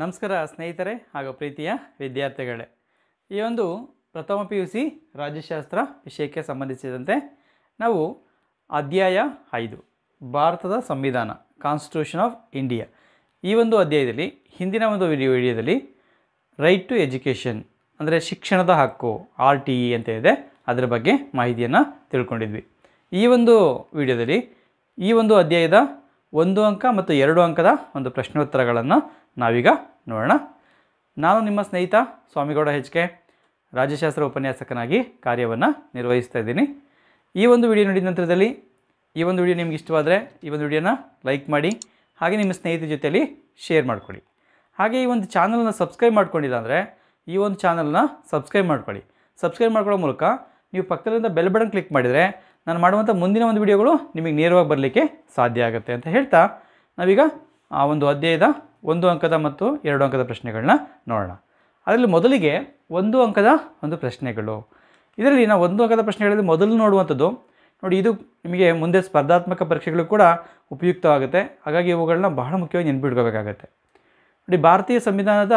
ನಮಸ್ಕಾರ ಸ್ನೇಹಿತರೆ ಹಾಗೂ ಪ್ರೀತಿಯ ವಿದ್ಯಾರ್ಥಿಗಳೇ ಈ ಒಂದು ಪ್ರಥಮ ಪಿ ಯು ಸಿ ರಾಜ್ಯಶಾಸ್ತ್ರ ವಿಷಯಕ್ಕೆ ಸಂಬಂಧಿಸಿದಂತೆ ನಾವು ಅಧ್ಯಾಯ ಐದು ಭಾರತದ ಸಂವಿಧಾನ ಕಾನ್ಸ್ಟಿಟ್ಯೂಷನ್ ಆಫ್ ಇಂಡಿಯಾ ಈ ಒಂದು ಅಧ್ಯಾಯದಲ್ಲಿ ಹಿಂದಿನ ಒಂದು ವಿಡಿಯೋ ವಿಡಿಯೋದಲ್ಲಿ ರೈಟ್ ಟು ಎಜುಕೇಷನ್ ಅಂದರೆ ಶಿಕ್ಷಣದ ಹಕ್ಕು ಆರ್ ಟಿ ಇ ಅಂತ ಇದೆ ಅದರ ಬಗ್ಗೆ ಮಾಹಿತಿಯನ್ನು ತಿಳ್ಕೊಂಡಿದ್ವಿ ಈ ಒಂದು ವಿಡಿಯೋದಲ್ಲಿ ಈ ಒಂದು ಅಧ್ಯಾಯದ ಒಂದು ಅಂಕ ಮತ್ತು ಎರಡು ಅಂಕದ ಒಂದು ಪ್ರಶ್ನೋತ್ತರಗಳನ್ನು ನಾವೀಗ ನೋಡೋಣ ನಾನು ನಿಮ್ಮ ಸ್ನೇಹಿತ ಸ್ವಾಮಿಗೌಡ ಹೆಚ್ ಕೆ ರಾಜ್ಯಶಾಸ್ತ್ರ ಉಪನ್ಯಾಸಕನಾಗಿ ಕಾರ್ಯವನ್ನು ನಿರ್ವಹಿಸ್ತಾ ಇದ್ದೀನಿ ಈ ಒಂದು ವಿಡಿಯೋ ನೋಡಿದ ನಂತರದಲ್ಲಿ ಈ ಒಂದು ವಿಡಿಯೋ ನಿಮ್ಗೆ ಇಷ್ಟವಾದರೆ ಈ ಒಂದು ವಿಡಿಯೋನ ಲೈಕ್ ಮಾಡಿ ಹಾಗೆ ನಿಮ್ಮ ಸ್ನೇಹಿತರ ಜೊತೆಯಲ್ಲಿ ಶೇರ್ ಮಾಡಿಕೊಡಿ ಹಾಗೆ ಈ ಒಂದು ಚಾನಲನ್ನು ಸಬ್ಸ್ಕ್ರೈಬ್ ಮಾಡ್ಕೊಂಡಿಲ್ಲ ಅಂದರೆ ಈ ಒಂದು ಚಾನಲನ್ನ ಸಬ್ಸ್ಕ್ರೈಬ್ ಮಾಡ್ಕೊಳ್ಳಿ ಸಬ್ಸ್ಕ್ರೈಬ್ ಮಾಡ್ಕೊಳ್ಳೋ ಮೂಲಕ ನೀವು ಪಕ್ಕದಲ್ಲಿಂದ ಬೆಲ್ ಬಟನ್ ಕ್ಲಿಕ್ ಮಾಡಿದರೆ ನಾನು ಮಾಡುವಂಥ ಮುಂದಿನ ಒಂದು ವಿಡಿಯೋಗಳು ನಿಮಗೆ ನೇರವಾಗಿ ಬರಲಿಕ್ಕೆ ಸಾಧ್ಯ ಆಗುತ್ತೆ ಅಂತ ಹೇಳ್ತಾ ನಾವೀಗ ಆ ಒಂದು ಅಧ್ಯಾಯದ ಒಂದು ಅಂಕದ ಮತ್ತು ಎರಡು ಅಂಕದ ಪ್ರಶ್ನೆಗಳನ್ನ ನೋಡೋಣ ಅದರಲ್ಲಿ ಮೊದಲಿಗೆ ಒಂದು ಅಂಕದ ಒಂದು ಪ್ರಶ್ನೆಗಳು ಇದರಲ್ಲಿ ನಾವು ಒಂದು ಅಂಕದ ಪ್ರಶ್ನೆಗಳಲ್ಲಿ ಮೊದಲು ನೋಡುವಂಥದ್ದು ನೋಡಿ ಇದು ನಿಮಗೆ ಮುಂದೆ ಸ್ಪರ್ಧಾತ್ಮಕ ಪರೀಕ್ಷೆಗಳು ಕೂಡ ಉಪಯುಕ್ತವಾಗುತ್ತೆ ಹಾಗಾಗಿ ಇವುಗಳನ್ನ ಬಹಳ ಮುಖ್ಯವಾಗಿ ನೆನ್ಪಿಡ್ಕೋಬೇಕಾಗತ್ತೆ ನೋಡಿ ಭಾರತೀಯ ಸಂವಿಧಾನದ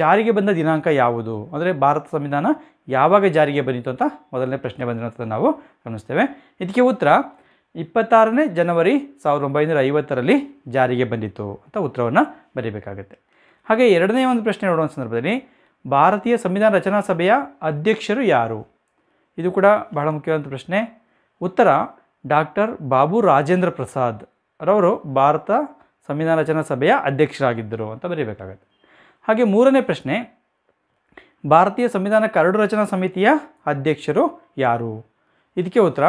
ಜಾರಿಗೆ ಬಂದ ದಿನಾಂಕ ಯಾವುದು ಅಂದರೆ ಭಾರತ ಸಂವಿಧಾನ ಯಾವಾಗ ಜಾರಿಗೆ ಬಂದಿತ್ತು ಅಂತ ಮೊದಲನೇ ಪ್ರಶ್ನೆ ಬಂದಿರೋಂಥದ್ದು ನಾವು ಗಮನಿಸ್ತೇವೆ ಇದಕ್ಕೆ ಉತ್ತರ ಇಪ್ಪತ್ತಾರನೇ ಜನವರಿ ಸಾವಿರದ ಒಂಬೈನೂರ ಐವತ್ತರಲ್ಲಿ ಜಾರಿಗೆ ಬಂದಿತ್ತು ಅಂತ ಉತ್ತರವನ್ನು ಬರೀಬೇಕಾಗುತ್ತೆ ಹಾಗೆ ಎರಡನೇ ಒಂದು ಪ್ರಶ್ನೆ ನೋಡುವ ಸಂದರ್ಭದಲ್ಲಿ ಭಾರತೀಯ ಸಂವಿಧಾನ ರಚನಾ ಸಭೆಯ ಅಧ್ಯಕ್ಷರು ಯಾರು ಇದು ಕೂಡ ಬಹಳ ಮುಖ್ಯವಾದ ಪ್ರಶ್ನೆ ಉತ್ತರ ಡಾಕ್ಟರ್ ಬಾಬು ರಾಜೇಂದ್ರ ಪ್ರಸಾದ್ ರವರು ಭಾರತ ಸಂವಿಧಾನ ರಚನಾ ಸಭೆಯ ಅಧ್ಯಕ್ಷರಾಗಿದ್ದರು ಅಂತ ಬರೀಬೇಕಾಗತ್ತೆ ಹಾಗೆ ಮೂರನೇ ಪ್ರಶ್ನೆ ಭಾರತೀಯ ಸಂವಿಧಾನ ಕರಡು ರಚನಾ ಸಮಿತಿಯ ಅಧ್ಯಕ್ಷರು ಯಾರು ಇದಕ್ಕೆ ಉತ್ತರ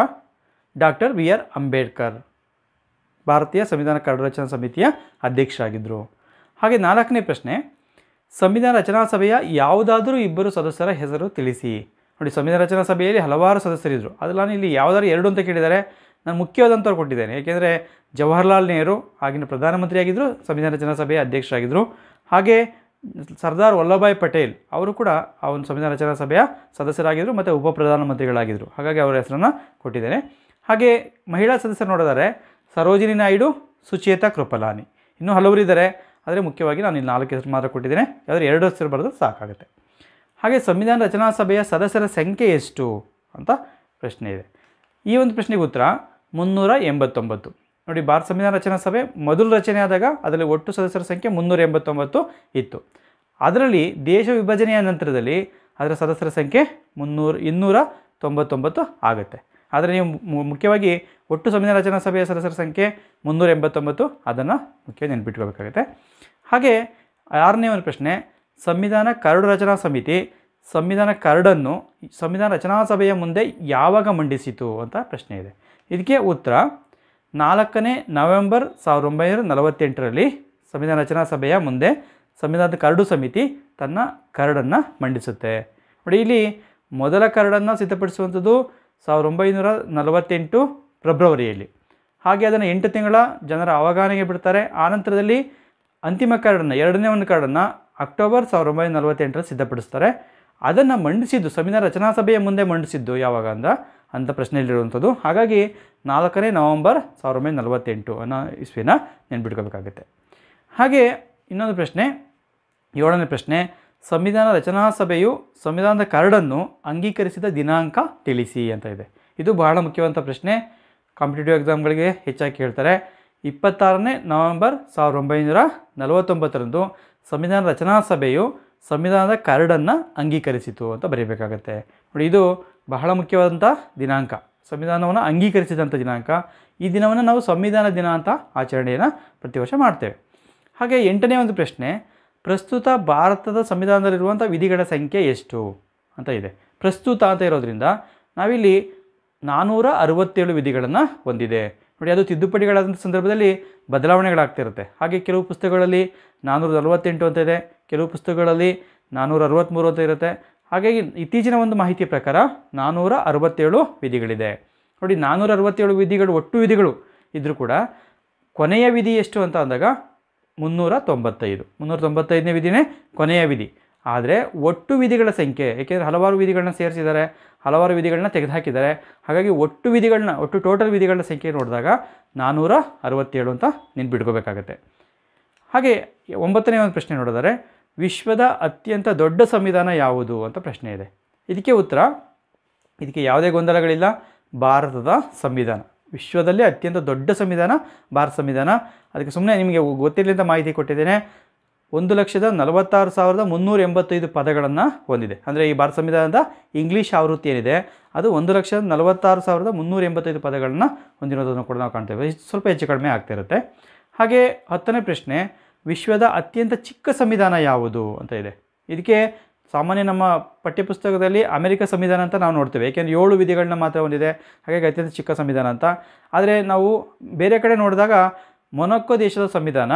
ಡಾಕ್ಟರ್ ಬಿ ಆರ್ ಅಂಬೇಡ್ಕರ್ ಭಾರತೀಯ ಸಂವಿಧಾನ ಕರಡರಚನಾ ಸಮಿತಿಯ ಅಧ್ಯಕ್ಷರಾಗಿದ್ದರು ಹಾಗೆ ನಾಲ್ಕನೇ ಪ್ರಶ್ನೆ ಸಂವಿಧಾನ ರಚನಾ ಸಭೆಯ ಯಾವುದಾದರೂ ಇಬ್ಬರು ಸದಸ್ಯರ ಹೆಸರು ತಿಳಿಸಿ ನೋಡಿ ಸಂವಿಧಾನ ರಚನಾ ಸಭೆಯಲ್ಲಿ ಹಲವಾರು ಸದಸ್ಯರಿದ್ದರು ಅದರಲ್ಲಿ ನಾನು ಇಲ್ಲಿ ಯಾವುದಾದ್ರು ಎರಡು ಅಂತ ಕೇಳಿದರೆ ನಾನು ಮುಖ್ಯವಾದಂಥವ್ರು ಕೊಟ್ಟಿದ್ದೇನೆ ಏಕೆಂದರೆ ಜವಾಹರ್ಲಾಲ್ ನೆಹರು ಆಗಿನ ಪ್ರಧಾನಮಂತ್ರಿಯಾಗಿದ್ದರು ಸಂವಿಧಾನ ರಚನಾ ಸಭೆಯ ಅಧ್ಯಕ್ಷರಾಗಿದ್ದರು ಹಾಗೆ ಸರ್ದಾರ್ ವಲ್ಲಭಭಾಯ್ ಪಟೇಲ್ ಅವರು ಕೂಡ ಆ ಒಂದು ಸಂವಿಧಾನ ರಚನಾ ಸಭೆಯ ಸದಸ್ಯರಾಗಿದ್ದರು ಮತ್ತು ಉಪ ಪ್ರಧಾನಮಂತ್ರಿಗಳಾಗಿದ್ದರು ಹಾಗಾಗಿ ಅವರ ಹೆಸರನ್ನು ಕೊಟ್ಟಿದ್ದೇನೆ ಹಾಗೆ ಮಹಿಳಾ ಸದಸ್ಯರು ನೋಡಿದರೆ ಸರೋಜಿನಿ ನಾಯ್ಡು ಸುಚೇತಾ ಕೃಪಲಾನಿ ಇನ್ನೂ ಹಲವರಿದ್ದಾರೆ ಆದರೆ ಮುಖ್ಯವಾಗಿ ನಾನು ಇಲ್ಲಿ ನಾಲ್ಕು ಹೆಸರು ಮಾತ್ರ ಕೊಟ್ಟಿದ್ದೇನೆ ಯಾವುದೇ ಎರಡು ಹೆಸರು ಬರೆದು ಸಾಕಾಗುತ್ತೆ ಹಾಗೆ ಸಂವಿಧಾನ ರಚನಾ ಸಭೆಯ ಸದಸ್ಯರ ಸಂಖ್ಯೆ ಎಷ್ಟು ಅಂತ ಪ್ರಶ್ನೆ ಇದೆ ಈ ಒಂದು ಪ್ರಶ್ನೆಗೆ ಉತ್ತರ ಮುನ್ನೂರ ಎಂಬತ್ತೊಂಬತ್ತು ನೋಡಿ ಭಾರತ ಸಂವಿಧಾನ ರಚನಾ ಸಭೆ ಮೊದಲು ರಚನೆಯಾದಾಗ ಅದರಲ್ಲಿ ಒಟ್ಟು ಸದಸ್ಯರ ಸಂಖ್ಯೆ ಮುನ್ನೂರ ಎಂಬತ್ತೊಂಬತ್ತು ಇತ್ತು ಅದರಲ್ಲಿ ದೇಶ ವಿಭಜನೆಯ ನಂತರದಲ್ಲಿ ಅದರ ಸದಸ್ಯರ ಸಂಖ್ಯೆ ಮುನ್ನೂರು ಇನ್ನೂರ ತೊಂಬತ್ತೊಂಬತ್ತು ಆಗುತ್ತೆ ಆದರೆ ನೀವು ಮುಖ್ಯವಾಗಿ ಒಟ್ಟು ಸಂವಿಧಾನ ರಚನಾ ಸಭೆಯ ಸದಸ್ಯರ ಸಂಖ್ಯೆ ಮುನ್ನೂರ ಎಂಬತ್ತೊಂಬತ್ತು ಅದನ್ನು ಮುಖ್ಯ ನೆನಪಿಟ್ಕೋಬೇಕಾಗುತ್ತೆ ಹಾಗೆ ಆರನೇ ಒಂದು ಪ್ರಶ್ನೆ ಸಂವಿಧಾನ ಕರಡು ರಚನಾ ಸಮಿತಿ ಸಂವಿಧಾನ ಕರಡನ್ನು ಸಂವಿಧಾನ ರಚನಾ ಸಭೆಯ ಮುಂದೆ ಯಾವಾಗ ಮಂಡಿಸಿತು ಅಂತ ಪ್ರಶ್ನೆ ಇದೆ ಇದಕ್ಕೆ ಉತ್ತರ ನಾಲ್ಕನೇ ನವೆಂಬರ್ ಸಾವಿರದ ಒಂಬೈನೂರ ನಲವತ್ತೆಂಟರಲ್ಲಿ ಸಂವಿಧಾನ ರಚನಾ ಸಭೆಯ ಮುಂದೆ ಸಂವಿಧಾನದ ಕರಡು ಸಮಿತಿ ತನ್ನ ಕರಡನ್ನು ಮಂಡಿಸುತ್ತೆ ನೋಡಿ ಇಲ್ಲಿ ಮೊದಲ ಕರಡನ್ನು ಸಿದ್ಧಪಡಿಸುವಂಥದ್ದು ಸಾವಿರದ ಒಂಬೈನೂರ ನಲವತ್ತೆಂಟು ಫೆಬ್ರವರಿಯಲ್ಲಿ ಹಾಗೆ ಅದನ್ನು ಎಂಟು ತಿಂಗಳ ಜನರ ಅವಗಾಹನೆಗೆ ಬಿಡ್ತಾರೆ ಆನಂತರದಲ್ಲಿ ಅಂತಿಮ ಕಾರ್ಡನ್ನು ಎರಡನೇ ಒಂದು ಕಾರ್ಡನ್ನು ಅಕ್ಟೋಬರ್ ಸಾವಿರದ ಒಂಬೈನೂರ ನಲವತ್ತೆಂಟರಲ್ಲಿ ಸಿದ್ಧಪಡಿಸ್ತಾರೆ ಅದನ್ನು ಮಂಡಿಸಿದ್ದು ಸಂವಿಧಾನ ರಚನಾ ಸಭೆಯ ಮುಂದೆ ಮಂಡಿಸಿದ್ದು ಯಾವಾಗ ಅಂದ ಅಂತ ಪ್ರಶ್ನೆಯಲ್ಲಿರುವಂಥದ್ದು ಹಾಗಾಗಿ ನಾಲ್ಕನೇ ನವಂಬರ್ ಸಾವಿರದ ಒಂಬೈನೂರ ನಲವತ್ತೆಂಟು ಅನ್ನೋ ಇಸ್ವಿನ ನೆನ್ಪಿಟ್ಕೋಬೇಕಾಗುತ್ತೆ ಹಾಗೆ ಇನ್ನೊಂದು ಪ್ರಶ್ನೆ ಏಳನೇ ಪ್ರಶ್ನೆ ಸಂವಿಧಾನ ರಚನಾ ಸಭೆಯು ಸಂವಿಧಾನದ ಕರಡನ್ನು ಅಂಗೀಕರಿಸಿದ ದಿನಾಂಕ ತಿಳಿಸಿ ಅಂತ ಇದೆ ಇದು ಬಹಳ ಮುಖ್ಯವಾದಂಥ ಪ್ರಶ್ನೆ ಕಾಂಪಿಟೇಟಿವ್ ಎಕ್ಸಾಮ್ಗಳಿಗೆ ಹೆಚ್ಚಾಗಿ ಕೇಳ್ತಾರೆ ಇಪ್ಪತ್ತಾರನೇ ನವೆಂಬರ್ ಸಾವಿರದ ಒಂಬೈನೂರ ನಲವತ್ತೊಂಬತ್ತರಂದು ಸಂವಿಧಾನ ರಚನಾ ಸಭೆಯು ಸಂವಿಧಾನದ ಕರಡನ್ನು ಅಂಗೀಕರಿಸಿತು ಅಂತ ಬರೀಬೇಕಾಗತ್ತೆ ನೋಡಿ ಇದು ಬಹಳ ಮುಖ್ಯವಾದಂಥ ದಿನಾಂಕ ಸಂವಿಧಾನವನ್ನು ಅಂಗೀಕರಿಸಿದಂಥ ದಿನಾಂಕ ಈ ದಿನವನ್ನು ನಾವು ಸಂವಿಧಾನ ದಿನ ಅಂತ ಆಚರಣೆಯನ್ನು ಪ್ರತಿ ವರ್ಷ ಮಾಡ್ತೇವೆ ಹಾಗೆ ಎಂಟನೇ ಒಂದು ಪ್ರಶ್ನೆ ಪ್ರಸ್ತುತ ಭಾರತದ ಸಂವಿಧಾನದಲ್ಲಿರುವಂಥ ವಿಧಿಗಳ ಸಂಖ್ಯೆ ಎಷ್ಟು ಅಂತ ಇದೆ ಪ್ರಸ್ತುತ ಅಂತ ಇರೋದ್ರಿಂದ ನಾವಿಲ್ಲಿ ನಾನ್ನೂರ ಅರವತ್ತೇಳು ವಿಧಿಗಳನ್ನು ಹೊಂದಿದೆ ನೋಡಿ ಅದು ತಿದ್ದುಪಡಿಗಳಾದಂಥ ಸಂದರ್ಭದಲ್ಲಿ ಬದಲಾವಣೆಗಳಾಗ್ತಿರುತ್ತೆ ಹಾಗೆ ಕೆಲವು ಪುಸ್ತಕಗಳಲ್ಲಿ ನಾನ್ನೂರ ನಲವತ್ತೆಂಟು ಅಂತ ಇದೆ ಕೆಲವು ಪುಸ್ತಕಗಳಲ್ಲಿ ನಾನ್ನೂರ ಅರವತ್ತ್ಮೂರು ಅಂತ ಇರುತ್ತೆ ಹಾಗಾಗಿ ಇತ್ತೀಚಿನ ಒಂದು ಮಾಹಿತಿ ಪ್ರಕಾರ ನಾನ್ನೂರ ಅರವತ್ತೇಳು ವಿಧಿಗಳಿದೆ ನೋಡಿ ನಾನ್ನೂರ ಅರವತ್ತೇಳು ವಿಧಿಗಳು ಒಟ್ಟು ವಿಧಿಗಳು ಇದ್ದರೂ ಕೂಡ ಕೊನೆಯ ವಿಧಿ ಎಷ್ಟು ಅಂತ ಅಂದಾಗ ಮುನ್ನೂರ ತೊಂಬತ್ತೈದು ಮುನ್ನೂರ ತೊಂಬತ್ತೈದನೇ ವಿಧಿನೇ ಕೊನೆಯ ವಿಧಿ ಆದರೆ ಒಟ್ಟು ವಿಧಿಗಳ ಸಂಖ್ಯೆ ಏಕೆಂದರೆ ಹಲವಾರು ವಿಧಿಗಳನ್ನ ಸೇರಿಸಿದ್ದಾರೆ ಹಲವಾರು ವಿಧಿಗಳನ್ನ ತೆಗೆದುಹಾಕಿದ್ದಾರೆ ಹಾಗಾಗಿ ಒಟ್ಟು ವಿಧಿಗಳನ್ನ ಒಟ್ಟು ಟೋಟಲ್ ವಿಧಿಗಳ ಸಂಖ್ಯೆ ನೋಡಿದಾಗ ನಾನ್ನೂರ ಅರವತ್ತೇಳು ಅಂತ ಬಿಡ್ಕೋಬೇಕಾಗತ್ತೆ ಹಾಗೆ ಒಂಬತ್ತನೇ ಒಂದು ಪ್ರಶ್ನೆ ನೋಡಿದರೆ ವಿಶ್ವದ ಅತ್ಯಂತ ದೊಡ್ಡ ಸಂವಿಧಾನ ಯಾವುದು ಅಂತ ಪ್ರಶ್ನೆ ಇದೆ ಇದಕ್ಕೆ ಉತ್ತರ ಇದಕ್ಕೆ ಯಾವುದೇ ಗೊಂದಲಗಳಿಲ್ಲ ಭಾರತದ ಸಂವಿಧಾನ ವಿಶ್ವದಲ್ಲೇ ಅತ್ಯಂತ ದೊಡ್ಡ ಸಂವಿಧಾನ ಭಾರತ ಸಂವಿಧಾನ ಅದಕ್ಕೆ ಸುಮ್ಮನೆ ನಿಮಗೆ ಅಂತ ಮಾಹಿತಿ ಕೊಟ್ಟಿದ್ದೇನೆ ಒಂದು ಲಕ್ಷದ ನಲವತ್ತಾರು ಸಾವಿರದ ಮುನ್ನೂರ ಎಂಬತ್ತೈದು ಪದಗಳನ್ನು ಹೊಂದಿದೆ ಅಂದರೆ ಈ ಭಾರತ ಸಂವಿಧಾನದ ಇಂಗ್ಲೀಷ್ ಆವೃತ್ತಿ ಏನಿದೆ ಅದು ಒಂದು ಲಕ್ಷದ ನಲವತ್ತಾರು ಸಾವಿರದ ಮುನ್ನೂರ ಎಂಬತ್ತೈದು ಪದಗಳನ್ನು ಹೊಂದಿರೋದನ್ನು ಕೂಡ ನಾವು ಕಾಣ್ತೇವೆ ಸ್ವಲ್ಪ ಹೆಚ್ಚು ಕಡಿಮೆ ಆಗ್ತಿರುತ್ತೆ ಹಾಗೆ ಹತ್ತನೇ ಪ್ರಶ್ನೆ ವಿಶ್ವದ ಅತ್ಯಂತ ಚಿಕ್ಕ ಸಂವಿಧಾನ ಯಾವುದು ಅಂತ ಇದೆ ಇದಕ್ಕೆ ಸಾಮಾನ್ಯ ನಮ್ಮ ಪಠ್ಯಪುಸ್ತಕದಲ್ಲಿ ಅಮೆರಿಕ ಸಂವಿಧಾನ ಅಂತ ನಾವು ನೋಡ್ತೇವೆ ಏಕೆಂದರೆ ಏಳು ವಿಧಿಗಳನ್ನ ಮಾತ್ರ ಹೊಂದಿದೆ ಹಾಗಾಗಿ ಅತ್ಯಂತ ಚಿಕ್ಕ ಸಂವಿಧಾನ ಅಂತ ಆದರೆ ನಾವು ಬೇರೆ ಕಡೆ ನೋಡಿದಾಗ ಮೊನಕ್ಕೊ ದೇಶದ ಸಂವಿಧಾನ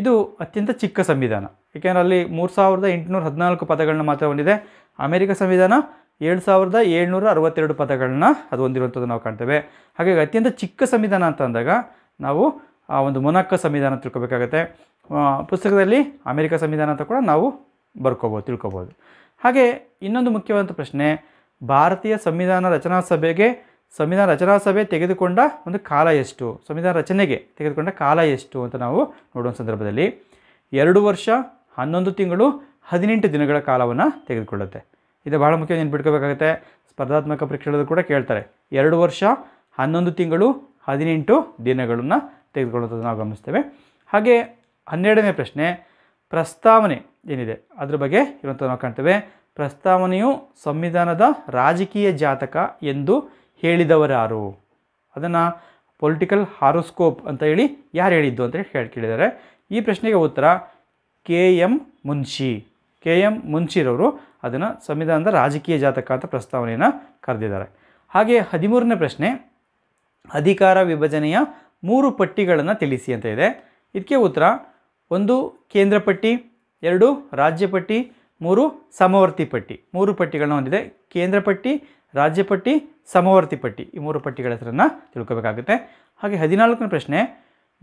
ಇದು ಅತ್ಯಂತ ಚಿಕ್ಕ ಸಂವಿಧಾನ ಏಕೆಂದರೆ ಅಲ್ಲಿ ಮೂರು ಸಾವಿರದ ಎಂಟುನೂರ ಹದಿನಾಲ್ಕು ಪದಗಳನ್ನ ಮಾತ್ರ ಹೊಂದಿದೆ ಅಮೆರಿಕ ಸಂವಿಧಾನ ಏಳು ಸಾವಿರದ ಏಳ್ನೂರ ಅರವತ್ತೆರಡು ಪದಗಳನ್ನ ಅದು ಹೊಂದಿರುವಂಥದ್ದು ನಾವು ಕಾಣ್ತೇವೆ ಹಾಗಾಗಿ ಅತ್ಯಂತ ಚಿಕ್ಕ ಸಂವಿಧಾನ ಅಂತ ಅಂದಾಗ ನಾವು ಆ ಒಂದು ಮೊನಕ್ಕ ಸಂವಿಧಾನ ತಿಳ್ಕೊಬೇಕಾಗತ್ತೆ ಪುಸ್ತಕದಲ್ಲಿ ಅಮೆರಿಕ ಸಂವಿಧಾನ ಅಂತ ಕೂಡ ನಾವು ಬರ್ಕೋಬೋದು ತಿಳ್ಕೊಬೋದು ಹಾಗೆ ಇನ್ನೊಂದು ಮುಖ್ಯವಾದ ಪ್ರಶ್ನೆ ಭಾರತೀಯ ಸಂವಿಧಾನ ರಚನಾ ಸಭೆಗೆ ಸಂವಿಧಾನ ರಚನಾ ಸಭೆ ತೆಗೆದುಕೊಂಡ ಒಂದು ಕಾಲ ಎಷ್ಟು ಸಂವಿಧಾನ ರಚನೆಗೆ ತೆಗೆದುಕೊಂಡ ಕಾಲ ಎಷ್ಟು ಅಂತ ನಾವು ನೋಡುವ ಸಂದರ್ಭದಲ್ಲಿ ಎರಡು ವರ್ಷ ಹನ್ನೊಂದು ತಿಂಗಳು ಹದಿನೆಂಟು ದಿನಗಳ ಕಾಲವನ್ನು ತೆಗೆದುಕೊಳ್ಳುತ್ತೆ ಇದು ಬಹಳ ಮುಖ್ಯ ನೆನ್ಪಿಟ್ಕೋಬೇಕಾಗುತ್ತೆ ಸ್ಪರ್ಧಾತ್ಮಕ ಪರೀಕ್ಷೆಗಳಲ್ಲೂ ಕೂಡ ಕೇಳ್ತಾರೆ ಎರಡು ವರ್ಷ ಹನ್ನೊಂದು ತಿಂಗಳು ಹದಿನೆಂಟು ದಿನಗಳನ್ನು ತೆಗೆದುಕೊಳ್ಳುವಂಥದ್ದು ನಾವು ಗಮನಿಸ್ತೇವೆ ಹಾಗೆ ಹನ್ನೆರಡನೇ ಪ್ರಶ್ನೆ ಪ್ರಸ್ತಾವನೆ ಏನಿದೆ ಅದ್ರ ಬಗ್ಗೆ ಇರುವಂಥ ನಾವು ಕಾಣ್ತೇವೆ ಪ್ರಸ್ತಾವನೆಯು ಸಂವಿಧಾನದ ರಾಜಕೀಯ ಜಾತಕ ಎಂದು ಹೇಳಿದವರಾರು ಅದನ್ನು ಪೊಲಿಟಿಕಲ್ ಹಾರೋಸ್ಕೋಪ್ ಅಂತ ಹೇಳಿ ಯಾರು ಹೇಳಿದ್ದು ಅಂತ ಹೇಳಿ ಕೇಳಿದ್ದಾರೆ ಈ ಪ್ರಶ್ನೆಗೆ ಉತ್ತರ K M Munshi K M ಮುನ್ಷಿರವರು ಅದನ್ನು ಸಂವಿಧಾನದ ರಾಜಕೀಯ ಜಾತಕ ಅಂತ ಪ್ರಸ್ತಾವನೆಯನ್ನು ಕರೆದಿದ್ದಾರೆ ಹಾಗೆ ಹದಿಮೂರನೇ ಪ್ರಶ್ನೆ ಅಧಿಕಾರ ವಿಭಜನೆಯ ಮೂರು ಪಟ್ಟಿಗಳನ್ನು ತಿಳಿಸಿ ಅಂತ ಇದೆ ಇದಕ್ಕೆ ಉತ್ತರ ಒಂದು ಕೇಂದ್ರ ಪಟ್ಟಿ ಎರಡು ರಾಜ್ಯ ಪಟ್ಟಿ ಮೂರು ಸಮವರ್ತಿ ಪಟ್ಟಿ ಮೂರು ಪಟ್ಟಿಗಳನ್ನ ಹೊಂದಿದೆ ಕೇಂದ್ರ ಪಟ್ಟಿ ರಾಜ್ಯ ಪಟ್ಟಿ ಸಮವರ್ತಿ ಪಟ್ಟಿ ಈ ಮೂರು ಪಟ್ಟಿಗಳ ಹೆಸರನ್ನು ತಿಳ್ಕೋಬೇಕಾಗುತ್ತೆ ಹಾಗೆ ಹದಿನಾಲ್ಕನೇ ಪ್ರಶ್ನೆ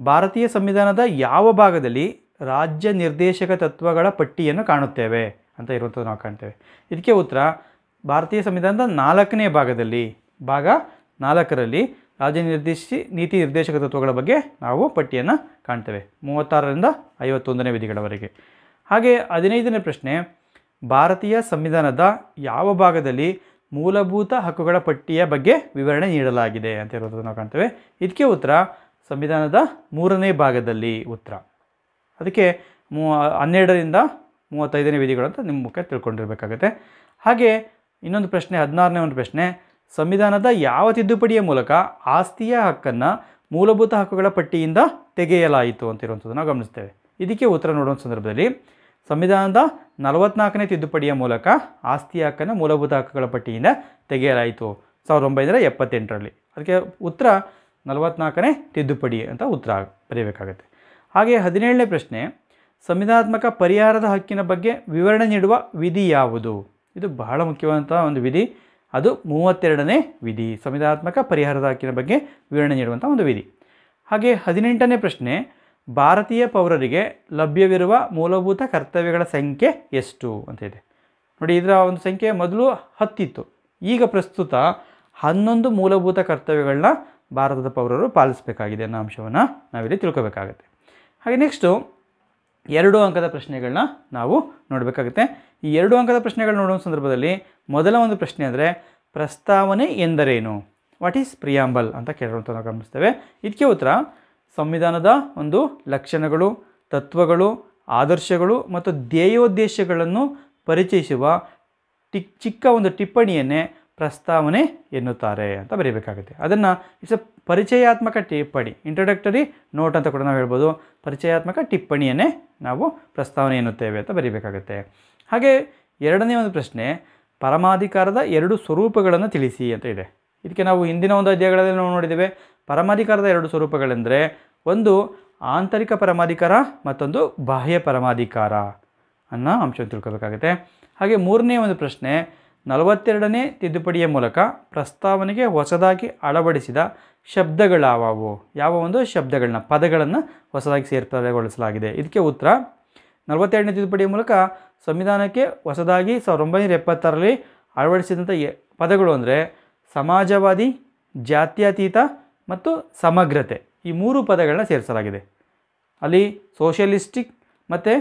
ಭಾರತೀಯ ಸಂವಿಧಾನದ ಯಾವ ಭಾಗದಲ್ಲಿ ರಾಜ್ಯ ನಿರ್ದೇಶಕ ತತ್ವಗಳ ಪಟ್ಟಿಯನ್ನು ಕಾಣುತ್ತೇವೆ ಅಂತ ಇರುವಂಥದ್ದು ನಾವು ಕಾಣ್ತೇವೆ ಇದಕ್ಕೆ ಉತ್ತರ ಭಾರತೀಯ ಸಂವಿಧಾನದ ನಾಲ್ಕನೇ ಭಾಗದಲ್ಲಿ ಭಾಗ ನಾಲ್ಕರಲ್ಲಿ ರಾಜ್ಯ ನಿರ್ದೇಶಿ ನೀತಿ ನಿರ್ದೇಶಕ ತತ್ವಗಳ ಬಗ್ಗೆ ನಾವು ಪಟ್ಟಿಯನ್ನು ಕಾಣ್ತೇವೆ ಮೂವತ್ತಾರರಿಂದ ಐವತ್ತೊಂದನೇ ವಿಧಿಗಳವರೆಗೆ ಹಾಗೆ ಹದಿನೈದನೇ ಪ್ರಶ್ನೆ ಭಾರತೀಯ ಸಂವಿಧಾನದ ಯಾವ ಭಾಗದಲ್ಲಿ ಮೂಲಭೂತ ಹಕ್ಕುಗಳ ಪಟ್ಟಿಯ ಬಗ್ಗೆ ವಿವರಣೆ ನೀಡಲಾಗಿದೆ ಅಂತ ಇರೋದನ್ನು ನಾವು ಕಾಣ್ತೇವೆ ಇದಕ್ಕೆ ಉತ್ತರ ಸಂವಿಧಾನದ ಮೂರನೇ ಭಾಗದಲ್ಲಿ ಉತ್ತರ ಅದಕ್ಕೆ ಮೂ ಹನ್ನೆರಡರಿಂದ ಮೂವತ್ತೈದನೇ ವಿಧಿಗಳು ಅಂತ ನಿಮ್ಮ ಮುಖ್ಯ ತಿಳ್ಕೊಂಡಿರಬೇಕಾಗತ್ತೆ ಹಾಗೆ ಇನ್ನೊಂದು ಪ್ರಶ್ನೆ ಹದಿನಾರನೇ ಒಂದು ಪ್ರಶ್ನೆ ಸಂವಿಧಾನದ ಯಾವ ತಿದ್ದುಪಡಿಯ ಮೂಲಕ ಆಸ್ತಿಯ ಹಕ್ಕನ್ನು ಮೂಲಭೂತ ಹಕ್ಕುಗಳ ಪಟ್ಟಿಯಿಂದ ತೆಗೆಯಲಾಯಿತು ಅಂತಿರುವಂಥದ್ದನ್ನು ನಾವು ಗಮನಿಸ್ತೇವೆ ಇದಕ್ಕೆ ಉತ್ತರ ನೋಡುವ ಸಂದರ್ಭದಲ್ಲಿ ಸಂವಿಧಾನದ ನಲವತ್ನಾಲ್ಕನೇ ತಿದ್ದುಪಡಿಯ ಮೂಲಕ ಆಸ್ತಿ ಹಕ್ಕನ್ನು ಮೂಲಭೂತ ಹಕ್ಕುಗಳ ಪಟ್ಟಿಯಿಂದ ತೆಗೆಯಲಾಯಿತು ಸಾವಿರದ ಒಂಬೈನೂರ ಎಪ್ಪತ್ತೆಂಟರಲ್ಲಿ ಅದಕ್ಕೆ ಉತ್ತರ ನಲವತ್ನಾಲ್ಕನೇ ತಿದ್ದುಪಡಿ ಅಂತ ಉತ್ತರ ಬರೆಯಬೇಕಾಗತ್ತೆ ಹಾಗೆ ಹದಿನೇಳನೇ ಪ್ರಶ್ನೆ ಸಂವಿಧಾತ್ಮಕ ಪರಿಹಾರದ ಹಕ್ಕಿನ ಬಗ್ಗೆ ವಿವರಣೆ ನೀಡುವ ವಿಧಿ ಯಾವುದು ಇದು ಬಹಳ ಮುಖ್ಯವಾದಂಥ ಒಂದು ವಿಧಿ ಅದು ಮೂವತ್ತೆರಡನೇ ವಿಧಿ ಸಂವಿಧಾತ್ಮಕ ಪರಿಹಾರದ ಹಕ್ಕಿನ ಬಗ್ಗೆ ವಿವರಣೆ ನೀಡುವಂಥ ಒಂದು ವಿಧಿ ಹಾಗೆ ಹದಿನೆಂಟನೇ ಪ್ರಶ್ನೆ ಭಾರತೀಯ ಪೌರರಿಗೆ ಲಭ್ಯವಿರುವ ಮೂಲಭೂತ ಕರ್ತವ್ಯಗಳ ಸಂಖ್ಯೆ ಎಷ್ಟು ಅಂತ ಇದೆ ನೋಡಿ ಇದರ ಒಂದು ಸಂಖ್ಯೆ ಮೊದಲು ಹತ್ತಿತ್ತು ಈಗ ಪ್ರಸ್ತುತ ಹನ್ನೊಂದು ಮೂಲಭೂತ ಕರ್ತವ್ಯಗಳನ್ನ ಭಾರತದ ಪೌರರು ಪಾಲಿಸಬೇಕಾಗಿದೆ ಅನ್ನೋ ಅಂಶವನ್ನು ನಾವಿಲ್ಲಿ ತಿಳ್ಕೋಬೇಕಾಗುತ್ತೆ ಹಾಗೆ ನೆಕ್ಸ್ಟು ಎರಡು ಅಂಕದ ಪ್ರಶ್ನೆಗಳನ್ನ ನಾವು ನೋಡಬೇಕಾಗುತ್ತೆ ಈ ಎರಡು ಅಂಕದ ಪ್ರಶ್ನೆಗಳು ನೋಡುವ ಸಂದರ್ಭದಲ್ಲಿ ಮೊದಲ ಒಂದು ಪ್ರಶ್ನೆ ಅಂದರೆ ಪ್ರಸ್ತಾವನೆ ಎಂದರೇನು ವಾಟ್ ಈಸ್ ಪ್ರಿಯಾಂಬಲ್ ಅಂತ ಕೇಳುವಂಥ ನಾವು ಗಮನಿಸ್ತೇವೆ ಇದಕ್ಕೆ ಉತ್ತರ ಸಂವಿಧಾನದ ಒಂದು ಲಕ್ಷಣಗಳು ತತ್ವಗಳು ಆದರ್ಶಗಳು ಮತ್ತು ಧ್ಯೇಯೋದ್ದೇಶಗಳನ್ನು ಪರಿಚಯಿಸುವ ಟಿಕ್ ಚಿಕ್ಕ ಒಂದು ಟಿಪ್ಪಣಿಯನ್ನೇ ಪ್ರಸ್ತಾವನೆ ಎನ್ನುತ್ತಾರೆ ಅಂತ ಬರೀಬೇಕಾಗುತ್ತೆ ಅದನ್ನು ಇಟ್ಸ್ ಅ ಪರಿಚಯಾತ್ಮಕ ಟಿಪ್ಪಣಿ ಇಂಟ್ರೊಡಕ್ಟರಿ ನೋಟ್ ಅಂತ ಕೂಡ ನಾವು ಹೇಳ್ಬೋದು ಪರಿಚಯಾತ್ಮಕ ಟಿಪ್ಪಣಿಯನ್ನೇ ನಾವು ಪ್ರಸ್ತಾವನೆ ಎನ್ನುತ್ತೇವೆ ಅಂತ ಬರೀಬೇಕಾಗುತ್ತೆ ಹಾಗೆ ಎರಡನೇ ಒಂದು ಪ್ರಶ್ನೆ ಪರಮಾಧಿಕಾರದ ಎರಡು ಸ್ವರೂಪಗಳನ್ನು ತಿಳಿಸಿ ಅಂತ ಇದೆ ಇದಕ್ಕೆ ನಾವು ಹಿಂದಿನ ಒಂದು ಅಧ್ಯಾಯಗಳಲ್ಲಿ ನಾವು ನೋಡಿದ್ದೇವೆ ಪರಮಾಧಿಕಾರದ ಎರಡು ಸ್ವರೂಪಗಳೆಂದರೆ ಒಂದು ಆಂತರಿಕ ಪರಮಾಧಿಕಾರ ಮತ್ತೊಂದು ಬಾಹ್ಯ ಪರಮಾಧಿಕಾರ ಅನ್ನೋ ಅಂಶವನ್ನು ತಿಳ್ಕೊಬೇಕಾಗುತ್ತೆ ಹಾಗೆ ಮೂರನೇ ಒಂದು ಪ್ರಶ್ನೆ ನಲವತ್ತೆರಡನೇ ತಿದ್ದುಪಡಿಯ ಮೂಲಕ ಪ್ರಸ್ತಾವನೆಗೆ ಹೊಸದಾಗಿ ಅಳವಡಿಸಿದ ಶಬ್ದಗಳಾವವು ಯಾವ ಒಂದು ಶಬ್ದಗಳನ್ನ ಪದಗಳನ್ನು ಹೊಸದಾಗಿ ಸೇರ್ಪಡೆಗೊಳಿಸಲಾಗಿದೆ ಇದಕ್ಕೆ ಉತ್ತರ ನಲವತ್ತೆರಡನೇ ತಿದ್ದುಪಡಿಯ ಮೂಲಕ ಸಂವಿಧಾನಕ್ಕೆ ಹೊಸದಾಗಿ ಸಾವಿರದ ಒಂಬೈನೂರ ಎಪ್ಪತ್ತಾರರಲ್ಲಿ ಅಳವಡಿಸಿದಂಥ ಪದಗಳು ಅಂದರೆ ಸಮಾಜವಾದಿ ಜಾತ್ಯತೀತ ಮತ್ತು ಸಮಗ್ರತೆ ಈ ಮೂರು ಪದಗಳನ್ನ ಸೇರಿಸಲಾಗಿದೆ ಅಲ್ಲಿ ಸೋಷಿಯಲಿಸ್ಟಿಕ್ ಮತ್ತು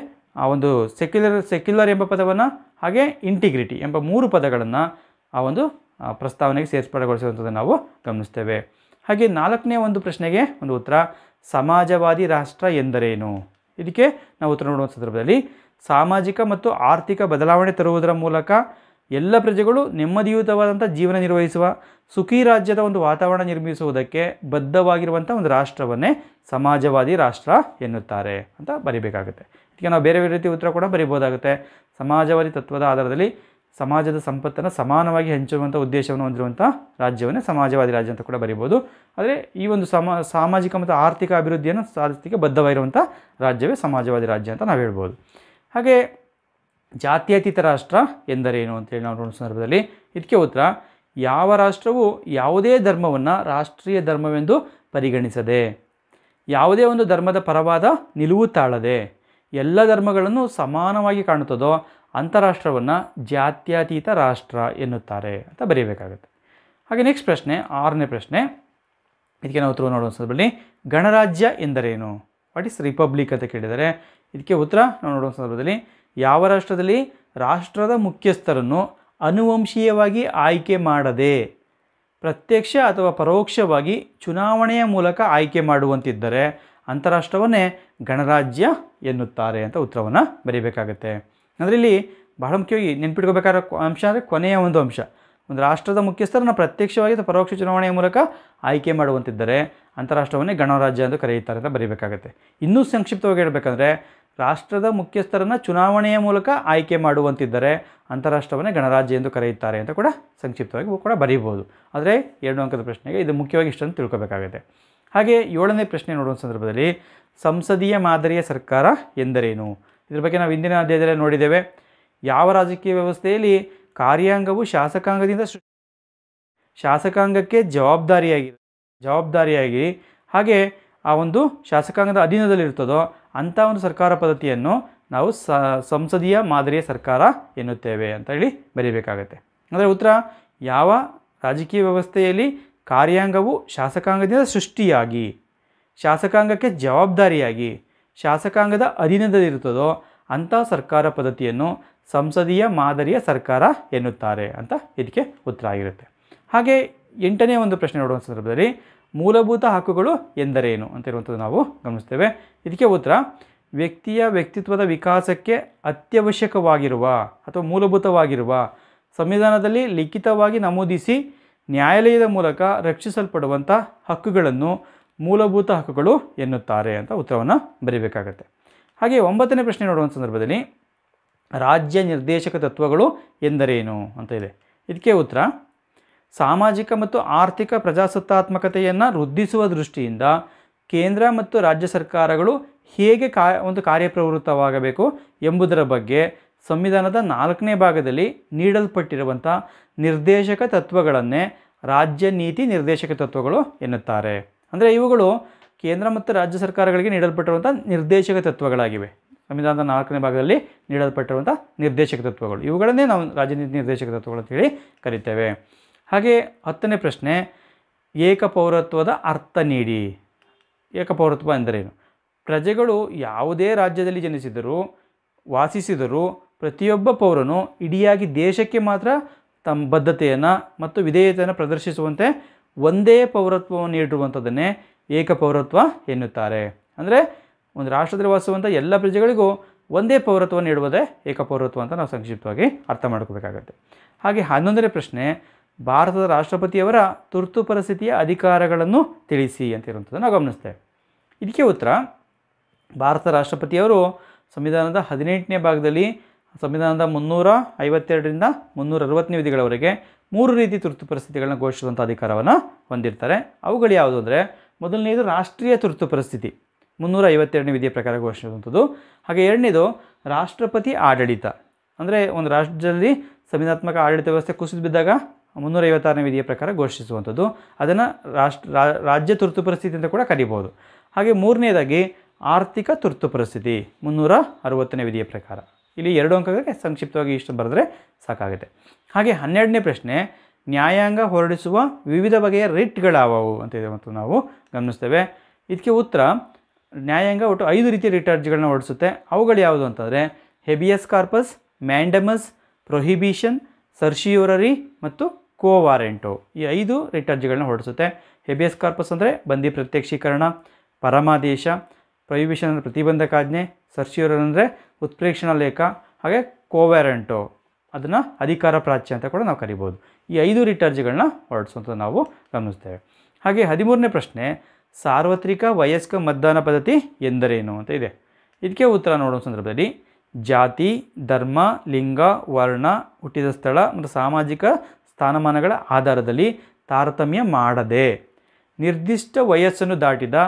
ಆ ಒಂದು ಸೆಕ್ಯುಲರ್ ಸೆಕ್ಯುಲರ್ ಎಂಬ ಪದವನ್ನು ಹಾಗೆ ಇಂಟಿಗ್ರಿಟಿ ಎಂಬ ಮೂರು ಪದಗಳನ್ನು ಆ ಒಂದು ಪ್ರಸ್ತಾವನೆಗೆ ಸೇರ್ಪಡೆಗೊಳಿಸುವಂಥದ್ದನ್ನು ನಾವು ಗಮನಿಸ್ತೇವೆ ಹಾಗೆ ನಾಲ್ಕನೇ ಒಂದು ಪ್ರಶ್ನೆಗೆ ಒಂದು ಉತ್ತರ ಸಮಾಜವಾದಿ ರಾಷ್ಟ್ರ ಎಂದರೇನು ಇದಕ್ಕೆ ನಾವು ಉತ್ತರ ನೋಡುವ ಸಂದರ್ಭದಲ್ಲಿ ಸಾಮಾಜಿಕ ಮತ್ತು ಆರ್ಥಿಕ ಬದಲಾವಣೆ ತರುವುದರ ಮೂಲಕ ಎಲ್ಲ ಪ್ರಜೆಗಳು ನೆಮ್ಮದಿಯುತವಾದಂಥ ಜೀವನ ನಿರ್ವಹಿಸುವ ಸುಖಿ ರಾಜ್ಯದ ಒಂದು ವಾತಾವರಣ ನಿರ್ಮಿಸುವುದಕ್ಕೆ ಬದ್ಧವಾಗಿರುವಂಥ ಒಂದು ರಾಷ್ಟ್ರವನ್ನೇ ಸಮಾಜವಾದಿ ರಾಷ್ಟ್ರ ಎನ್ನುತ್ತಾರೆ ಅಂತ ಬರಿಬೇಕಾಗುತ್ತೆ ಇದಕ್ಕೆ ನಾವು ಬೇರೆ ಬೇರೆ ರೀತಿ ಉತ್ತರ ಕೂಡ ಬರಿಬೋದಾಗುತ್ತೆ ಸಮಾಜವಾದಿ ತತ್ವದ ಆಧಾರದಲ್ಲಿ ಸಮಾಜದ ಸಂಪತ್ತನ್ನು ಸಮಾನವಾಗಿ ಹಂಚುವಂಥ ಉದ್ದೇಶವನ್ನು ಹೊಂದಿರುವಂಥ ರಾಜ್ಯವನ್ನೇ ಸಮಾಜವಾದಿ ರಾಜ್ಯ ಅಂತ ಕೂಡ ಬರಿಬೋದು ಆದರೆ ಈ ಒಂದು ಸಮ ಸಾಮಾಜಿಕ ಮತ್ತು ಆರ್ಥಿಕ ಅಭಿವೃದ್ಧಿಯನ್ನು ಸಾಧಿಸಲಿಕ್ಕೆ ಬದ್ಧವಾಗಿರುವಂಥ ರಾಜ್ಯವೇ ಸಮಾಜವಾದಿ ರಾಜ್ಯ ಅಂತ ನಾವು ಹೇಳ್ಬೋದು ಹಾಗೆ ಜಾತ್ಯತೀತ ರಾಷ್ಟ್ರ ಎಂದರೇನು ಅಂತೇಳಿ ನಾವು ನೋಡೋ ಸಂದರ್ಭದಲ್ಲಿ ಇದಕ್ಕೆ ಉತ್ತರ ಯಾವ ರಾಷ್ಟ್ರವು ಯಾವುದೇ ಧರ್ಮವನ್ನು ರಾಷ್ಟ್ರೀಯ ಧರ್ಮವೆಂದು ಪರಿಗಣಿಸದೆ ಯಾವುದೇ ಒಂದು ಧರ್ಮದ ಪರವಾದ ನಿಲುವು ತಾಳದೆ ಎಲ್ಲ ಧರ್ಮಗಳನ್ನು ಸಮಾನವಾಗಿ ಕಾಣುತ್ತದೋ ಅಂತಾರಾಷ್ಟ್ರವನ್ನು ಜಾತ್ಯತೀತ ರಾಷ್ಟ್ರ ಎನ್ನುತ್ತಾರೆ ಅಂತ ಬರೀಬೇಕಾಗುತ್ತೆ ಹಾಗೆ ನೆಕ್ಸ್ಟ್ ಪ್ರಶ್ನೆ ಆರನೇ ಪ್ರಶ್ನೆ ಇದಕ್ಕೆ ನಾವು ಉತ್ತರ ನೋಡುವ ಸಂದರ್ಭದಲ್ಲಿ ಗಣರಾಜ್ಯ ಎಂದರೇನು ವಾಟ್ ಇಸ್ ರಿಪಬ್ಲಿಕ್ ಅಂತ ಕೇಳಿದರೆ ಇದಕ್ಕೆ ಉತ್ತರ ನಾವು ನೋಡುವ ಸಂದರ್ಭದಲ್ಲಿ ಯಾವ ರಾಷ್ಟ್ರದಲ್ಲಿ ರಾಷ್ಟ್ರದ ಮುಖ್ಯಸ್ಥರನ್ನು ಅನುವಂಶೀಯವಾಗಿ ಆಯ್ಕೆ ಮಾಡದೆ ಪ್ರತ್ಯಕ್ಷ ಅಥವಾ ಪರೋಕ್ಷವಾಗಿ ಚುನಾವಣೆಯ ಮೂಲಕ ಆಯ್ಕೆ ಮಾಡುವಂತಿದ್ದರೆ ಅಂತಾರಾಷ್ಟ್ರವನ್ನೇ ಗಣರಾಜ್ಯ ಎನ್ನುತ್ತಾರೆ ಅಂತ ಉತ್ತರವನ್ನು ಬರೀಬೇಕಾಗತ್ತೆ ಅಂದರೆ ಇಲ್ಲಿ ಬಹಳ ಮುಖ್ಯವಾಗಿ ನೆನ್ಪಿಟ್ಕೋಬೇಕಾದ ಅಂಶ ಅಂದರೆ ಕೊನೆಯ ಒಂದು ಅಂಶ ಒಂದು ರಾಷ್ಟ್ರದ ಮುಖ್ಯಸ್ಥರನ್ನು ಪ್ರತ್ಯಕ್ಷವಾಗಿ ಅಥವಾ ಪರೋಕ್ಷ ಚುನಾವಣೆಯ ಮೂಲಕ ಆಯ್ಕೆ ಮಾಡುವಂತಿದ್ದರೆ ಅಂತಾರಾಷ್ಟ್ರವನ್ನೇ ಗಣರಾಜ್ಯ ಎಂದು ಕರೆಯುತ್ತಾರೆ ಅಂತ ಬರೀಬೇಕಾಗತ್ತೆ ಇನ್ನೂ ಸಂಕ್ಷಿಪ್ತವಾಗಿ ಹೇಳಬೇಕಂದ್ರೆ ರಾಷ್ಟ್ರದ ಮುಖ್ಯಸ್ಥರನ್ನು ಚುನಾವಣೆಯ ಮೂಲಕ ಆಯ್ಕೆ ಮಾಡುವಂತಿದ್ದರೆ ಅಂತಾರಾಷ್ಟ್ರವನ್ನೇ ಗಣರಾಜ್ಯ ಎಂದು ಕರೆಯುತ್ತಾರೆ ಅಂತ ಕೂಡ ಸಂಕ್ಷಿಪ್ತವಾಗಿ ಕೂಡ ಬರೀಬೋದು ಆದರೆ ಎರಡು ಅಂಕದ ಪ್ರಶ್ನೆಗೆ ಇದು ಮುಖ್ಯವಾಗಿ ಇಷ್ಟನ್ನು ತಿಳ್ಕೊಬೇಕಾಗುತ್ತೆ ಹಾಗೆ ಏಳನೇ ಪ್ರಶ್ನೆ ನೋಡುವ ಸಂದರ್ಭದಲ್ಲಿ ಸಂಸದೀಯ ಮಾದರಿಯ ಸರ್ಕಾರ ಎಂದರೇನು ಇದ್ರ ಬಗ್ಗೆ ನಾವು ಇಂದಿನ ಅಧ್ಯಾಯದಲ್ಲೇ ನೋಡಿದ್ದೇವೆ ಯಾವ ರಾಜಕೀಯ ವ್ಯವಸ್ಥೆಯಲ್ಲಿ ಕಾರ್ಯಾಂಗವು ಶಾಸಕಾಂಗದಿಂದ ಶಾಸಕಾಂಗಕ್ಕೆ ಜವಾಬ್ದಾರಿಯಾಗಿ ಜವಾಬ್ದಾರಿಯಾಗಿ ಹಾಗೆ ಆ ಒಂದು ಶಾಸಕಾಂಗದ ಅಧೀನದಲ್ಲಿರ್ತದೋ ಅಂಥ ಒಂದು ಸರ್ಕಾರ ಪದ್ಧತಿಯನ್ನು ನಾವು ಸಂಸದೀಯ ಮಾದರಿಯ ಸರ್ಕಾರ ಎನ್ನುತ್ತೇವೆ ಅಂತ ಹೇಳಿ ಬರೀಬೇಕಾಗತ್ತೆ ಅಂದರೆ ಉತ್ತರ ಯಾವ ರಾಜಕೀಯ ವ್ಯವಸ್ಥೆಯಲ್ಲಿ ಕಾರ್ಯಾಂಗವು ಶಾಸಕಾಂಗದಿಂದ ಸೃಷ್ಟಿಯಾಗಿ ಶಾಸಕಾಂಗಕ್ಕೆ ಜವಾಬ್ದಾರಿಯಾಗಿ ಶಾಸಕಾಂಗದ ಅಧೀನದಲ್ಲಿರುತ್ತದೋ ಅಂಥ ಸರ್ಕಾರ ಪದ್ಧತಿಯನ್ನು ಸಂಸದೀಯ ಮಾದರಿಯ ಸರ್ಕಾರ ಎನ್ನುತ್ತಾರೆ ಅಂತ ಇದಕ್ಕೆ ಉತ್ತರ ಆಗಿರುತ್ತೆ ಹಾಗೆ ಎಂಟನೇ ಒಂದು ಪ್ರಶ್ನೆ ನೋಡುವ ಸಂದರ್ಭದಲ್ಲಿ ಮೂಲಭೂತ ಹಕ್ಕುಗಳು ಎಂದರೇನು ಅಂತ ಅಂತಿರುವಂಥದ್ದು ನಾವು ಗಮನಿಸ್ತೇವೆ ಇದಕ್ಕೆ ಉತ್ತರ ವ್ಯಕ್ತಿಯ ವ್ಯಕ್ತಿತ್ವದ ವಿಕಾಸಕ್ಕೆ ಅತ್ಯವಶ್ಯಕವಾಗಿರುವ ಅಥವಾ ಮೂಲಭೂತವಾಗಿರುವ ಸಂವಿಧಾನದಲ್ಲಿ ಲಿಖಿತವಾಗಿ ನಮೂದಿಸಿ ನ್ಯಾಯಾಲಯದ ಮೂಲಕ ರಕ್ಷಿಸಲ್ಪಡುವಂಥ ಹಕ್ಕುಗಳನ್ನು ಮೂಲಭೂತ ಹಕ್ಕುಗಳು ಎನ್ನುತ್ತಾರೆ ಅಂತ ಉತ್ತರವನ್ನು ಬರೀಬೇಕಾಗತ್ತೆ ಹಾಗೆ ಒಂಬತ್ತನೇ ಪ್ರಶ್ನೆ ನೋಡುವಂಥ ಸಂದರ್ಭದಲ್ಲಿ ರಾಜ್ಯ ನಿರ್ದೇಶಕ ತತ್ವಗಳು ಎಂದರೇನು ಅಂತ ಇದೆ ಇದಕ್ಕೆ ಉತ್ತರ ಸಾಮಾಜಿಕ ಮತ್ತು ಆರ್ಥಿಕ ಪ್ರಜಾಸತ್ತಾತ್ಮಕತೆಯನ್ನು ವೃದ್ಧಿಸುವ ದೃಷ್ಟಿಯಿಂದ ಕೇಂದ್ರ ಮತ್ತು ರಾಜ್ಯ ಸರ್ಕಾರಗಳು ಹೇಗೆ ಕಾ ಒಂದು ಕಾರ್ಯಪ್ರವೃತ್ತವಾಗಬೇಕು ಎಂಬುದರ ಬಗ್ಗೆ ಸಂವಿಧಾನದ ನಾಲ್ಕನೇ ಭಾಗದಲ್ಲಿ ನೀಡಲ್ಪಟ್ಟಿರುವಂಥ ನಿರ್ದೇಶಕ ತತ್ವಗಳನ್ನೇ ರಾಜ್ಯ ನೀತಿ ನಿರ್ದೇಶಕ ತತ್ವಗಳು ಎನ್ನುತ್ತಾರೆ ಅಂದರೆ ಇವುಗಳು ಕೇಂದ್ರ ಮತ್ತು ರಾಜ್ಯ ಸರ್ಕಾರಗಳಿಗೆ ನೀಡಲ್ಪಟ್ಟಿರುವಂಥ ನಿರ್ದೇಶಕ ತತ್ವಗಳಾಗಿವೆ ಸಂವಿಧಾನದ ನಾಲ್ಕನೇ ಭಾಗದಲ್ಲಿ ನೀಡಲ್ಪಟ್ಟಿರುವಂಥ ನಿರ್ದೇಶಕ ತತ್ವಗಳು ಇವುಗಳನ್ನೇ ನಾವು ರಾಜ್ಯ ನೀತಿ ನಿರ್ದೇಶಕ ತತ್ವಗಳು ಅಂತೇಳಿ ಕರಿತೇವೆ ಹಾಗೆ ಹತ್ತನೇ ಪ್ರಶ್ನೆ ಏಕಪೌರತ್ವದ ಅರ್ಥ ನೀಡಿ ಏಕಪೌರತ್ವ ಎಂದರೇನು ಪ್ರಜೆಗಳು ಯಾವುದೇ ರಾಜ್ಯದಲ್ಲಿ ಜನಿಸಿದರೂ ವಾಸಿಸಿದರೂ ಪ್ರತಿಯೊಬ್ಬ ಪೌರನು ಇಡಿಯಾಗಿ ದೇಶಕ್ಕೆ ಮಾತ್ರ ತಮ್ಮ ಬದ್ಧತೆಯನ್ನು ಮತ್ತು ವಿಧೇಯತೆಯನ್ನು ಪ್ರದರ್ಶಿಸುವಂತೆ ಒಂದೇ ಪೌರತ್ವವನ್ನು ನೀಡಿರುವಂಥದ್ದನ್ನೇ ಏಕಪೌರತ್ವ ಎನ್ನುತ್ತಾರೆ ಅಂದರೆ ಒಂದು ರಾಷ್ಟ್ರದಲ್ಲಿ ವಾಸಿಸುವಂಥ ಎಲ್ಲ ಪ್ರಜೆಗಳಿಗೂ ಒಂದೇ ಪೌರತ್ವ ನೀಡುವುದೇ ಏಕಪೌರತ್ವ ಅಂತ ನಾವು ಸಂಕ್ಷಿಪ್ತವಾಗಿ ಅರ್ಥ ಮಾಡ್ಕೋಬೇಕಾಗತ್ತೆ ಹಾಗೆ ಹನ್ನೊಂದನೇ ಪ್ರಶ್ನೆ ಭಾರತದ ರಾಷ್ಟ್ರಪತಿಯವರ ತುರ್ತು ಪರಿಸ್ಥಿತಿಯ ಅಧಿಕಾರಗಳನ್ನು ತಿಳಿಸಿ ಅಂತಿರುವಂಥದ್ದನ್ನು ಗಮನಿಸ್ತೇವೆ ಇದಕ್ಕೆ ಉತ್ತರ ಭಾರತ ರಾಷ್ಟ್ರಪತಿಯವರು ಸಂವಿಧಾನದ ಹದಿನೆಂಟನೇ ಭಾಗದಲ್ಲಿ ಸಂವಿಧಾನದ ಮುನ್ನೂರ ಐವತ್ತೆರಡರಿಂದ ಮುನ್ನೂರ ಅರವತ್ತನೇ ವಿಧಿಗಳವರೆಗೆ ಮೂರು ರೀತಿ ತುರ್ತು ಪರಿಸ್ಥಿತಿಗಳನ್ನ ಘೋಷಿಸುವಂಥ ಅಧಿಕಾರವನ್ನು ಹೊಂದಿರ್ತಾರೆ ಅವುಗಳು ಯಾವುದು ಅಂದರೆ ಮೊದಲನೇದು ರಾಷ್ಟ್ರೀಯ ತುರ್ತು ಪರಿಸ್ಥಿತಿ ಮುನ್ನೂರ ಐವತ್ತೆರಡನೇ ವಿಧಿಯ ಪ್ರಕಾರ ಘೋಷಿಸುವಂಥದ್ದು ಹಾಗೆ ಎರಡನೇದು ರಾಷ್ಟ್ರಪತಿ ಆಡಳಿತ ಅಂದರೆ ಒಂದು ರಾಷ್ಟ್ರದಲ್ಲಿ ಸಂವಿಧಾತ್ಮಕ ಆಡಳಿತ ವ್ಯವಸ್ಥೆ ಕುಸಿದು ಬಿದ್ದಾಗ ಮುನ್ನೂರೈವತ್ತಾರನೇ ವಿಧಿಯ ಪ್ರಕಾರ ಘೋಷಿಸುವಂಥದ್ದು ಅದನ್ನು ರಾಷ್ಟ್ರ ರಾಜ್ಯ ತುರ್ತು ಪರಿಸ್ಥಿತಿ ಅಂತ ಕೂಡ ಕರಿಬೋದು ಹಾಗೆ ಮೂರನೇದಾಗಿ ಆರ್ಥಿಕ ತುರ್ತು ಪರಿಸ್ಥಿತಿ ಮುನ್ನೂರ ಅರವತ್ತನೇ ವಿಧಿಯ ಪ್ರಕಾರ ಇಲ್ಲಿ ಎರಡು ಅಂಕಗಳಿಗೆ ಸಂಕ್ಷಿಪ್ತವಾಗಿ ಇಷ್ಟು ಬರೆದ್ರೆ ಸಾಕಾಗುತ್ತೆ ಹಾಗೆ ಹನ್ನೆರಡನೇ ಪ್ರಶ್ನೆ ನ್ಯಾಯಾಂಗ ಹೊರಡಿಸುವ ವಿವಿಧ ಬಗೆಯ ರಿಟ್ಗಳಾವವು ಅಂತ ಇದೆ ಮತ್ತು ನಾವು ಗಮನಿಸ್ತೇವೆ ಇದಕ್ಕೆ ಉತ್ತರ ನ್ಯಾಯಾಂಗ ಒಟ್ಟು ಐದು ರೀತಿಯ ರಿಟ್ ಅರ್ಜಿಗಳನ್ನ ಹೊರಡಿಸುತ್ತೆ ಅವುಗಳು ಯಾವುದು ಅಂತಂದರೆ habeas corpus mandamus prohibition certiorari ಮತ್ತು ಕೋವಾರೆಂಟೋ ಈ ಐದು ರಿಟ್ ಅರ್ಜಿಗಳನ್ನ ಹೊರಡಿಸುತ್ತೆ ಹೆಬಿಯಸ್ ಕಾರ್ಪಸ್ ಅಂದರೆ ಬಂದಿ ಪ್ರತ್ಯಕ್ಷೀಕರಣ ಪರಮಾದೇಶ ಪ್ರಯೋವಿಷನ್ ಅಂದರೆ ಪ್ರತಿಬಂಧಕಾಜ್ಞೆ ಸರ್ಸಿಯೋರ್ ಅಂದರೆ ಉತ್ಪ್ರೇಕ್ಷಣಾ ಲೇಖ ಹಾಗೆ ಕೋವಾರೆಂಟೋ ಅದನ್ನು ಅಧಿಕಾರ ಪ್ರಾಚ್ಯ ಅಂತ ಕೂಡ ನಾವು ಕರಿಬೋದು ಈ ಐದು ರಿಟ್ ಅರ್ಜಿಗಳನ್ನ ಹೊರಡಿಸುವಂಥ ನಾವು ಗಮನಿಸ್ತೇವೆ ಹಾಗೆ ಹದಿಮೂರನೇ ಪ್ರಶ್ನೆ ಸಾರ್ವತ್ರಿಕ ವಯಸ್ಕ ಮತದಾನ ಪದ್ಧತಿ ಎಂದರೇನು ಅಂತ ಇದೆ ಇದಕ್ಕೆ ಉತ್ತರ ನೋಡೋ ಸಂದರ್ಭದಲ್ಲಿ ಜಾತಿ ಧರ್ಮ ಲಿಂಗ ವರ್ಣ ಹುಟ್ಟಿದ ಸ್ಥಳ ಮತ್ತು ಸಾಮಾಜಿಕ ಸ್ಥಾನಮಾನಗಳ ಆಧಾರದಲ್ಲಿ ತಾರತಮ್ಯ ಮಾಡದೆ ನಿರ್ದಿಷ್ಟ ವಯಸ್ಸನ್ನು ದಾಟಿದ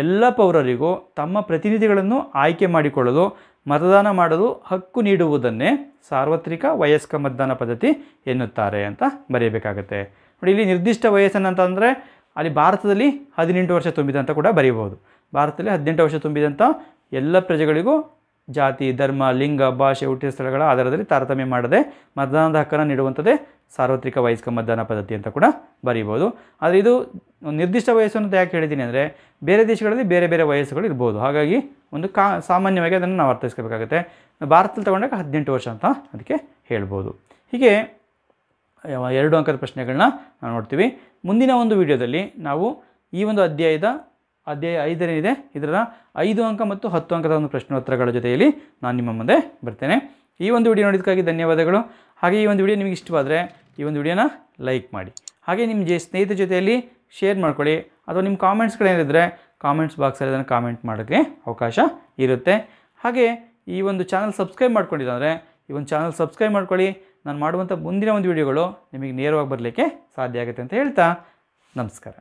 ಎಲ್ಲ ಪೌರರಿಗೂ ತಮ್ಮ ಪ್ರತಿನಿಧಿಗಳನ್ನು ಆಯ್ಕೆ ಮಾಡಿಕೊಳ್ಳಲು ಮತದಾನ ಮಾಡಲು ಹಕ್ಕು ನೀಡುವುದನ್ನೇ ಸಾರ್ವತ್ರಿಕ ವಯಸ್ಕ ಮತದಾನ ಪದ್ಧತಿ ಎನ್ನುತ್ತಾರೆ ಅಂತ ಬರೆಯಬೇಕಾಗತ್ತೆ ನೋಡಿ ಇಲ್ಲಿ ನಿರ್ದಿಷ್ಟ ವಯಸ್ಸನ್ನು ಅಂತಂದರೆ ಅಲ್ಲಿ ಭಾರತದಲ್ಲಿ ಹದಿನೆಂಟು ವರ್ಷ ತುಂಬಿದಂತ ಕೂಡ ಬರೀಬಹುದು ಭಾರತದಲ್ಲಿ ಹದಿನೆಂಟು ವರ್ಷ ತುಂಬಿದಂಥ ಎಲ್ಲ ಪ್ರಜೆಗಳಿಗೂ ಜಾತಿ ಧರ್ಮ ಲಿಂಗ ಭಾಷೆ ಹುಟ್ಟಿದ ಸ್ಥಳಗಳ ಆಧಾರದಲ್ಲಿ ತಾರತಮ್ಯ ಮಾಡದೆ ಮತದಾನದ ಹಕ್ಕನ್ನು ನೀಡುವಂಥದ್ದೇ ಸಾರ್ವತ್ರಿಕ ವಯಸ್ಕ ಮತದಾನ ಪದ್ಧತಿ ಅಂತ ಕೂಡ ಬರೀಬೋದು ಆದರೆ ಇದು ನಿರ್ದಿಷ್ಟ ವಯಸ್ಸು ಅಂತ ಯಾಕೆ ಹೇಳಿದ್ದೀನಿ ಅಂದರೆ ಬೇರೆ ದೇಶಗಳಲ್ಲಿ ಬೇರೆ ಬೇರೆ ವಯಸ್ಸುಗಳು ಇರ್ಬೋದು ಹಾಗಾಗಿ ಒಂದು ಕಾ ಸಾಮಾನ್ಯವಾಗಿ ಅದನ್ನು ನಾವು ಅರ್ಥೈಸ್ಕೋಬೇಕಾಗುತ್ತೆ ಭಾರತದಲ್ಲಿ ತಗೊಂಡಾಗ ಹದಿನೆಂಟು ವರ್ಷ ಅಂತ ಅದಕ್ಕೆ ಹೇಳ್ಬೋದು ಹೀಗೆ ಎರಡು ಅಂಕದ ಪ್ರಶ್ನೆಗಳನ್ನ ನಾವು ನೋಡ್ತೀವಿ ಮುಂದಿನ ಒಂದು ವಿಡಿಯೋದಲ್ಲಿ ನಾವು ಈ ಒಂದು ಅಧ್ಯಾಯದ ಅಧ್ಯಾಯ ಐದರೇನಿದೆ ಇದರ ಐದು ಅಂಕ ಮತ್ತು ಹತ್ತು ಅಂಕದ ಒಂದು ಪ್ರಶ್ನೋತ್ತರಗಳ ಜೊತೆಯಲ್ಲಿ ನಾನು ನಿಮ್ಮ ಮುಂದೆ ಬರ್ತೇನೆ ಈ ಒಂದು ವಿಡಿಯೋ ನೋಡಿದ್ದಕ್ಕಾಗಿ ಧನ್ಯವಾದಗಳು ಹಾಗೆ ಈ ಒಂದು ವಿಡಿಯೋ ನಿಮಗೆ ಇಷ್ಟವಾದರೆ ಈ ಒಂದು ವಿಡಿಯೋನ ಲೈಕ್ ಮಾಡಿ ಹಾಗೆ ನಿಮ್ಮ ಜೆ ಸ್ನೇಹಿತರ ಜೊತೆಯಲ್ಲಿ ಶೇರ್ ಮಾಡ್ಕೊಳ್ಳಿ ಅಥವಾ ನಿಮ್ಮ ಕಾಮೆಂಟ್ಸ್ಗಳೇನಿದ್ರೆ ಕಾಮೆಂಟ್ಸ್ ಬಾಕ್ಸಲ್ಲಿ ಅದನ್ನು ಕಾಮೆಂಟ್ ಮಾಡೋಕ್ಕೆ ಅವಕಾಶ ಇರುತ್ತೆ ಹಾಗೆ ಈ ಒಂದು ಚಾನಲ್ ಸಬ್ಸ್ಕ್ರೈಬ್ ಅಂದರೆ ಈ ಒಂದು ಚಾನಲ್ ಸಬ್ಸ್ಕ್ರೈಬ್ ಮಾಡ್ಕೊಳ್ಳಿ ನಾನು ಮಾಡುವಂಥ ಮುಂದಿನ ಒಂದು ವಿಡಿಯೋಗಳು ನಿಮಗೆ ನೇರವಾಗಿ ಬರಲಿಕ್ಕೆ ಸಾಧ್ಯ ಆಗುತ್ತೆ ಅಂತ ಹೇಳ್ತಾ ನಮಸ್ಕಾರ